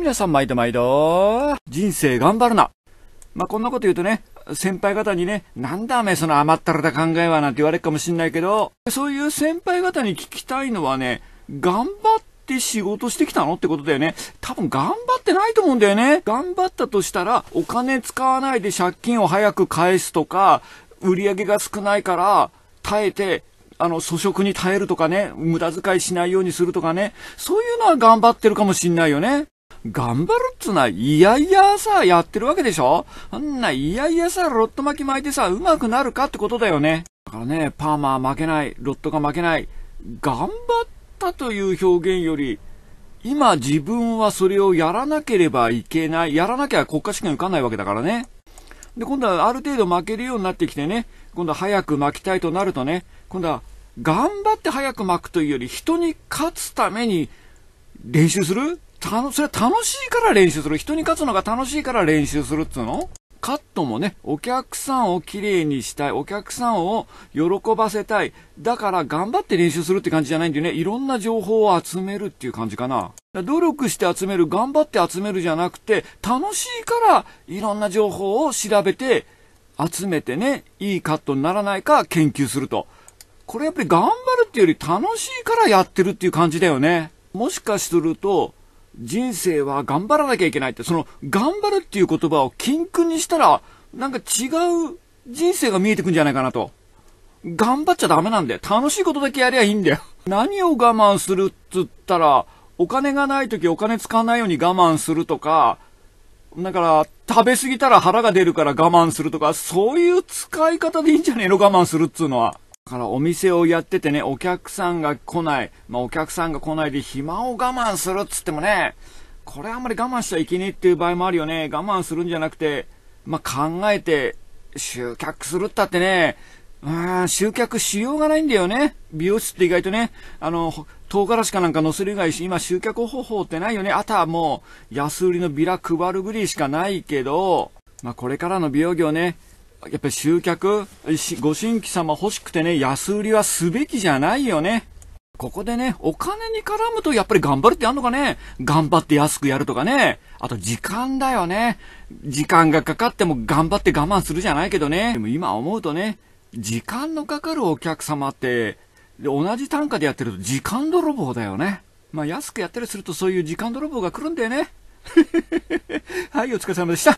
皆さん毎度毎度、人生頑張るな。まあ、こんなこと言うとね、先輩方にね、なんだおめえその余ったらた考えはなんて言われるかもしんないけど、そういう先輩方に聞きたいのはね、頑張って仕事してきたのってことだよね。多分頑張ってないと思うんだよね。頑張ったとしたら、お金使わないで借金を早く返すとか、売り上げが少ないから、耐えて、あの、粗食に耐えるとかね、無駄遣いしないようにするとかね、そういうのは頑張ってるかもしんないよね。頑張るっつうのは、いやいやさ、やってるわけでしょあんな、いやいやさ、ロット巻き巻いてさ、うまくなるかってことだよね。だからね、パーマー負けない、ロットが負けない。頑張ったという表現より、今自分はそれをやらなければいけない。やらなきゃ国家試験受かんないわけだからね。で、今度はある程度負けるようになってきてね、今度は早く巻きたいとなるとね、今度は頑張って早く巻くというより、人に勝つために練習するた、それ楽しいから練習する。人に勝つのが楽しいから練習するっつうのカットもね、お客さんを綺麗にしたい、お客さんを喜ばせたい。だから頑張って練習するって感じじゃないんでね、いろんな情報を集めるっていう感じかな。努力して集める、頑張って集めるじゃなくて、楽しいからいろんな情報を調べて、集めてね、いいカットにならないか研究すると。これやっぱり頑張るっていうより楽しいからやってるっていう感じだよね。もしかすると、人生は頑張らなきゃいけないって、その、頑張るっていう言葉を禁句にしたら、なんか違う人生が見えてくんじゃないかなと。頑張っちゃダメなんだよ。楽しいことだけやりゃいいんだよ。何を我慢するっつったら、お金がない時お金使わないように我慢するとか、だから、食べ過ぎたら腹が出るから我慢するとか、そういう使い方でいいんじゃねえの我慢するっつうのは。からお店をやっててね、お客さんが来ない、まあ、お客さんが来ないで暇を我慢するっつってもね、これあんまり我慢しちゃいけねえっていう場合もあるよね。我慢するんじゃなくて、まあ、考えて集客するったってね、あ集客しようがないんだよね。美容室って意外とね、あの、唐辛子かなんか載せる以外し、今集客方法ってないよね。あとはもう、安売りのビラ配るぐりしかないけど、まあ、これからの美容業ね、やっぱり集客、ご新規様欲しくてね、安売りはすべきじゃないよね。ここでね、お金に絡むとやっぱり頑張るってあんのかね頑張って安くやるとかね。あと時間だよね。時間がかかっても頑張って我慢するじゃないけどね。でも今思うとね、時間のかかるお客様って、で同じ単価でやってると時間泥棒だよね。まあ安くやったりするとそういう時間泥棒が来るんだよね。はい、お疲れ様でした。